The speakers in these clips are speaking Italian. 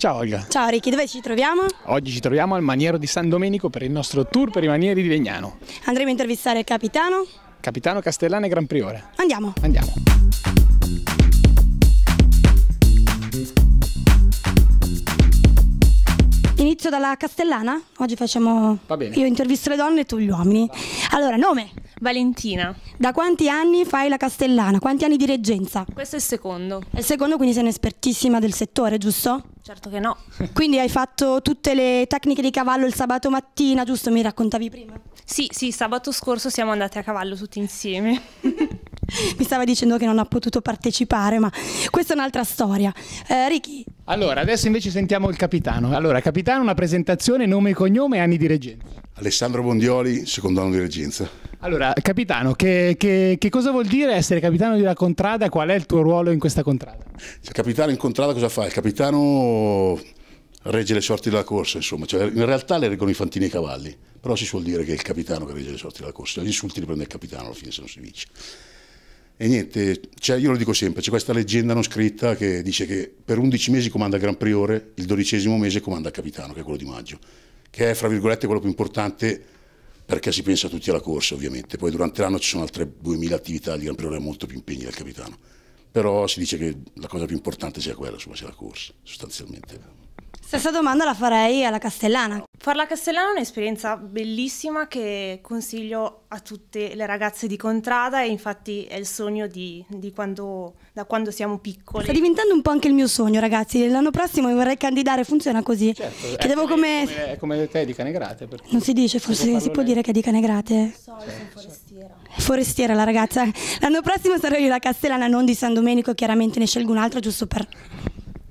Ciao Olga. Ciao Ricky, dove ci troviamo? Oggi ci troviamo al Maniero di San Domenico per il nostro tour per i manieri di Legnano. Andremo a intervistare il capitano? Capitano Castellana e Gran Priore. Andiamo. Andiamo. Inizio dalla Castellana, oggi facciamo... Va bene. Io intervisto le donne e tu gli uomini. Allora, nome? Valentina. Da quanti anni fai la castellana? Quanti anni di reggenza? Questo è il secondo. È il secondo, quindi sei un'espertissima del settore, giusto? Certo che no. Quindi hai fatto tutte le tecniche di cavallo il sabato mattina, giusto? Mi raccontavi prima? Sì, sì, sabato scorso siamo andati a cavallo tutti insieme. Mi stava dicendo che non ha potuto partecipare, ma questa è un'altra storia. Eh, Ricky. Allora, adesso invece sentiamo il capitano. Allora, capitano, una presentazione, nome e cognome anni di reggenza. Alessandro Bondioli, secondo anno di reggenza. Allora, capitano, che, che, che, cosa vuol dire essere capitano di una contrada? Qual è il tuo ruolo in questa contrada? Il capitano in contrada cosa fa? Il capitano regge le sorti della corsa, insomma. Cioè, in realtà le reggono i fantini e i cavalli, però si suol dire che è il capitano che regge le sorti della corsa. Gli insulti li prende il capitano alla fine se non si vince. E niente, cioè io lo dico sempre, c'è questa leggenda non scritta che dice che per 11 mesi comanda Gran Priore, il dodicesimo mese comanda il capitano, che è quello di maggio, che è, fra virgolette, quello più importante perché si pensa tutti alla corsa ovviamente, poi durante l'anno ci sono altre 2000 attività, il Gran Premio è molto più impegni del capitano, però si dice che la cosa più importante sia quella, insomma sia la corsa sostanzialmente. Stessa domanda la farei alla Castellana. Far la Castellana è un'esperienza bellissima che consiglio a tutte le ragazze di Contrada e infatti è il sogno di, di quando, da quando siamo piccole. Sta diventando un po' anche il mio sogno ragazzi, l'anno prossimo mi vorrei candidare, funziona così. Certo, Chiedevo eh, è come... Come, è come te di Canegrate. Non si dice, forse si può dire che è di Canegrate. So, certo, sono forestiera. forestiera la ragazza. L'anno prossimo sarò io la Castellana, non di San Domenico, chiaramente ne scelgo un altro giusto per...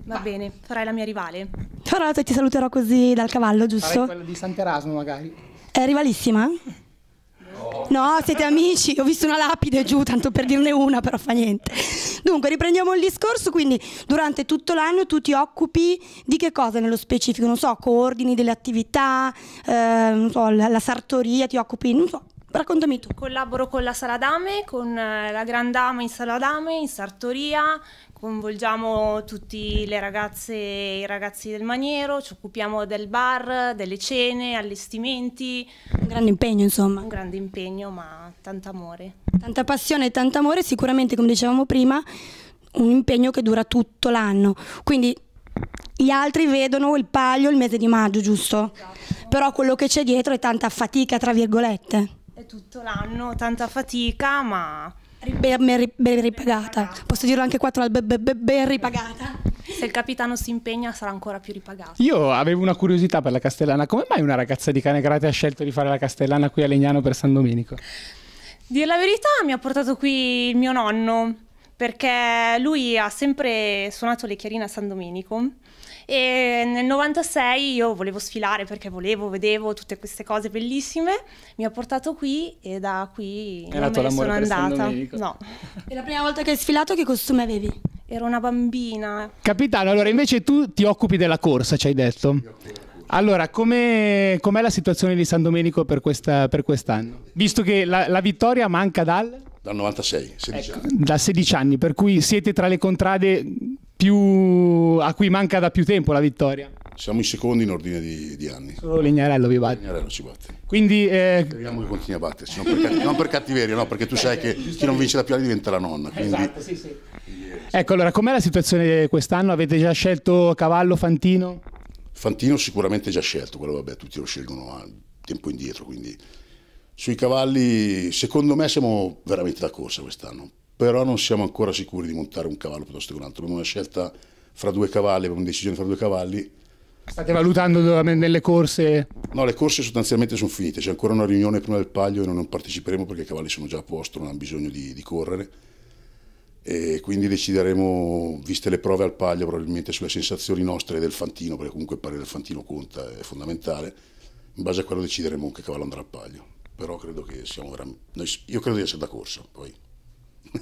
Va bene, farai la mia rivale. Ciao Rosa, ti saluterò così dal cavallo, giusto? Sarai quella di Sant'Erasmo magari. È rivalissima? No. no, siete amici, ho visto una lapide giù, tanto per dirne una, però fa niente. Dunque, riprendiamo il discorso, quindi durante tutto l'anno tu ti occupi di che cosa nello specifico? Non so, coordini delle attività, eh, so, la, la, sartoria, ti occupi, non so, raccontami tu. Collaboro con la Sala Dame, con eh, la Grandame in Sala Dame, in sartoria, Coinvolgiamo tutte le ragazze e i ragazzi del maniero, ci occupiamo del bar, delle cene, allestimenti. Un grande impegno, insomma. Un grande impegno, ma tanto amore. Tanta passione e tanto amore, sicuramente, come dicevamo prima, un impegno che dura tutto l'anno. Quindi gli altri vedono il palio il mese di maggio, giusto? Esatto. Però quello che c'è dietro è tanta fatica, tra virgolette. È tutto l'anno, tanta fatica, ma ben, ripagata. Posso dirlo anche qua tra ben ripagata? Se il capitano si impegna sarà ancora più ripagato. Io avevo una curiosità per la Castellana. Come mai una ragazza di Cane Grate ha scelto di fare la Castellana qui a Legnano per San Domenico? Dire la verità, mi ha portato qui il mio nonno, perché lui ha sempre suonato le chiarine a San Domenico e nel 96 io volevo sfilare perché volevo, vedevo tutte queste cose bellissime, mi ha portato qui e da qui Era non me sono andata. No. E la prima volta che hai sfilato che costume avevi? Ero una bambina. Capitano, allora invece tu ti occupi della corsa, ci hai detto? Allora, com'è, com'è la situazione di San Domenico per, questa, per quest'anno? Visto che la, la vittoria manca dal... Dal 96, 16 ecco, Da 16 anni, per cui siete tra le contrade più, a cui manca da più tempo la vittoria. Siamo i secondi in ordine di, di anni. Solo Lignarello vi batte. Lignarello ci batte. Quindi, eh... Speriamo che continui a batterci, non per, non per cattiveria, no, perché tu sai che chi non vince la Pioli diventa la nonna. Quindi... Esatto, sì, sì. Ecco, allora, com'è la situazione quest'anno? Avete già scelto Cavallo, Fantino? Fantino sicuramente già scelto, quello vabbè, tutti lo scelgono a tempo indietro, quindi sui cavalli secondo me siamo veramente da corsa quest'anno, però non siamo ancora sicuri di montare un cavallo piuttosto che un altro, Abbiamo una scelta fra due cavalli, abbiamo una decisione fra due cavalli. State valutando nelle corse? No, le corse sostanzialmente sono finite, c'è ancora una riunione prima del paglio e noi non parteciperemo perché i cavalli sono già a posto, non hanno bisogno di, di correre e quindi decideremo, viste le prove al paglio, probabilmente sulle sensazioni nostre del Fantino, perché comunque il parere del Fantino conta, è fondamentale, in base a quello decideremo che cavallo andrà al paglio, però credo che siamo veramente, io credo di essere da corsa poi.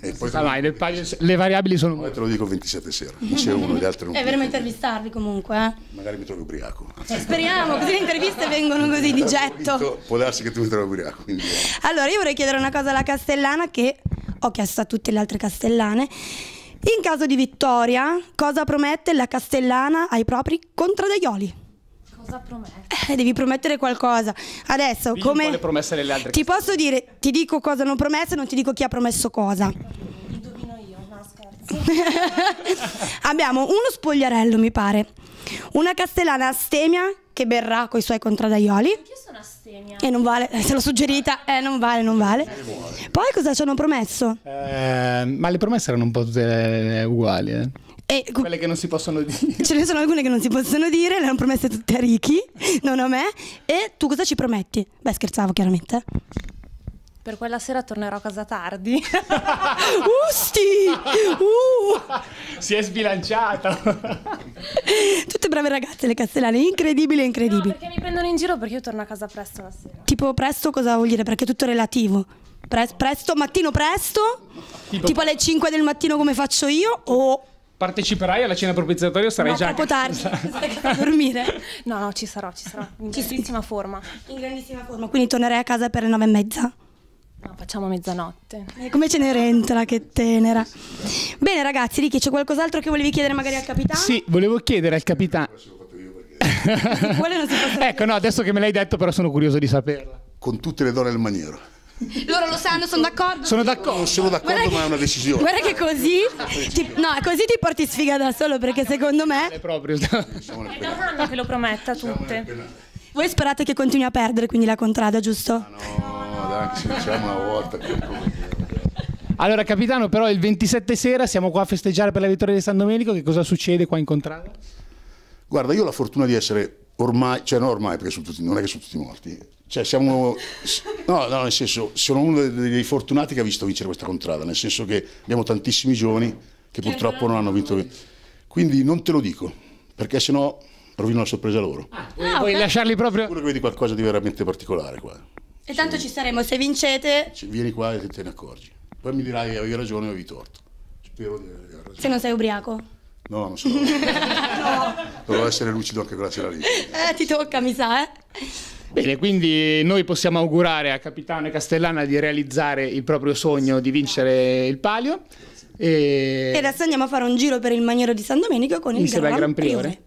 Eh, poi te... mai, le, pagine, le, variabili sono... Poi te lo dico 27 sera, dice uno, gli altri non... È vero intervistarvi comunque. Eh? Magari mi trovi ubriaco. Eh, speriamo, così le interviste vengono così di getto. Può darsi che tu mi trovi ubriaco. Quindi... Allora, io vorrei chiedere una cosa alla Castellana che ho chiesto a tutte le altre Castellane. In caso di vittoria, cosa promette la Castellana ai propri contradaioli? Cosa prometti? Eh, devi promettere qualcosa. Adesso, Digli come... le promesse delle altre. Ti posso dire, ti dico cosa non promesso e non ti dico chi ha promesso cosa. Indovino io, no scherzo. Abbiamo uno spogliarello, mi pare. Una castellana astemia che berrà con i suoi contradaioli. Anch'io sono astemia. E non vale, eh, se l'ho suggerita, eh, non vale, non vale. Poi cosa ci hanno promesso? Eh, ma le promesse erano un po' tutte eh, uguali, eh. E, Quelle che non si possono dire. Ce ne sono alcune che non si possono dire, le hanno promesse tutte a Ricky, non a me. E tu cosa ci prometti? Beh, scherzavo chiaramente. Per quella sera tornerò a casa tardi. Usti! Uh! Si è sbilanciata. Tutte brave ragazze le castellane, incredibile, incredibile. No, perché mi prendono in giro perché io torno a casa presto la sera. Tipo presto cosa vuol dire? Perché è tutto relativo. Pre presto, mattino presto? Tipo, tipo alle 5 del mattino come faccio io o parteciperai alla cena propiziatoria o sarai no, già troppo tardi esatto. a dormire no no ci sarò ci sarò in ci grandissima sì. forma in grandissima forma quindi tornerei a casa per le nove e mezza No, facciamo mezzanotte. Eh, come Cenerentola, che tenera. Bene ragazzi, Ricky, c'è qualcos'altro che volevi chiedere magari al capitano? Sì, volevo chiedere al capitano. non ecco, no, adesso che me l'hai detto però sono curioso di saperla. Con tutte le donne del maniero. Loro lo sanno, sono d'accordo. Sono d'accordo. sono d'accordo, guarda ma che, è una decisione. Guarda che così, ti, no, così ti porti sfiga da solo perché secondo me. È proprio. da un anno che lo prometta a tutte. Voi sperate che continui a perdere, quindi la contrada, giusto? No, ah, no, dai, ci facciamo una volta. Allora, capitano, però il 27 sera siamo qua a festeggiare per la vittoria di San Domenico. Che cosa succede qua in contrada? Guarda, io ho la fortuna di essere ormai, cioè non ormai perché sono tutti, non è che sono tutti morti, cioè siamo, no, no, nel senso, sono uno dei fortunati che ha visto vincere questa contrada, nel senso che abbiamo tantissimi giovani che purtroppo non hanno vinto, quindi non te lo dico, perché sennò rovino la sorpresa loro. Ah, ah vuoi ah, okay. lasciarli proprio? Sicuro che vedi qualcosa di veramente particolare qua. E tanto ci saremo, se vincete... Vieni qua e te ne accorgi. Poi mi dirai avevi ragione o avevi torto. Spero di aver ragione. Se non sei ubriaco. No, non so. no. Dovrò essere lucido anche quella sera lì. Eh, ti tocca, mi sa, eh. Bene, quindi noi possiamo augurare a Capitano e Castellana di realizzare il proprio sogno di vincere il palio. E... e adesso andiamo a fare un giro per il maniero di San Domenico con il Gran, Gran Priore. Priore.